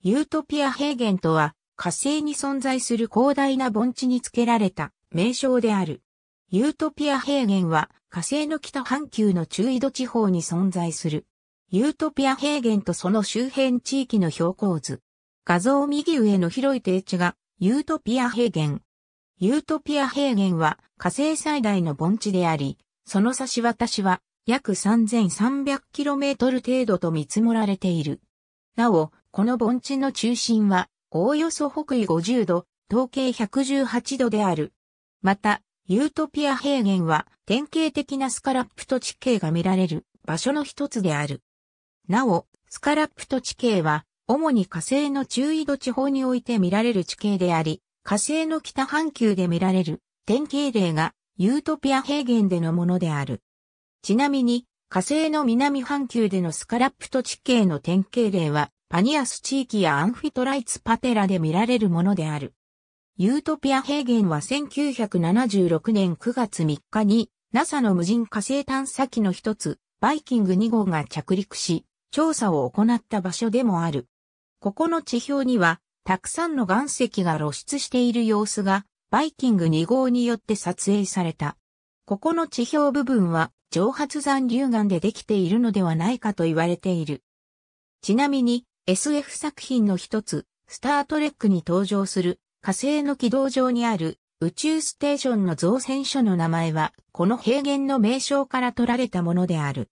ユートピア平原とは火星に存在する広大な盆地につけられた名称である。ユートピア平原は火星の北半球の中緯度地方に存在する。ユートピア平原とその周辺地域の標高図。画像右上の広い低地がユートピア平原。ユートピア平原は火星最大の盆地であり、その差し渡しは約 3300km 程度と見積もられている。なお、この盆地の中心は、おおよそ北緯50度、東経118度である。また、ユートピア平原は典型的なスカラップと地形が見られる場所の一つである。なお、スカラップと地形は、主に火星の中緯度地方において見られる地形であり、火星の北半球で見られる典型例がユートピア平原でのものである。ちなみに、火星の南半球でのスカラップと地形の典型例は、パニアス地域やアンフィトライツパテラで見られるものである。ユートピア平原は1976年9月3日に NASA の無人火星探査機の一つ、バイキング2号が着陸し、調査を行った場所でもある。ここの地表には、たくさんの岩石が露出している様子が、バイキング2号によって撮影された。ここの地表部分は、蒸発残留岩でできているのではないかと言われている。ちなみに、SF 作品の一つ、スタートレックに登場する火星の軌道上にある宇宙ステーションの造船所の名前は、この平原の名称から取られたものである。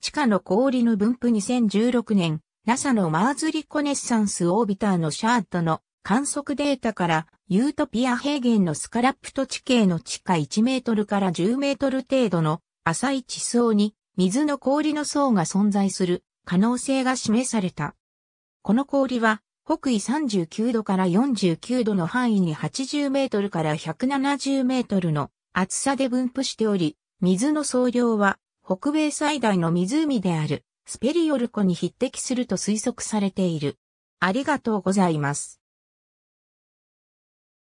地下の氷の分布2016年、NASA のマーズリコネッサンスオービターのシャートの観測データから、ユートピア平原のスカラップと地形の地下1メートルから10メートル程度の浅い地層に水の氷の層が存在する可能性が示された。この氷は、北緯39度から49度の範囲に80メートルから170メートルの厚さで分布しており、水の総量は、北米最大の湖である、スペリオル湖に匹敵すると推測されている。ありがとうございます。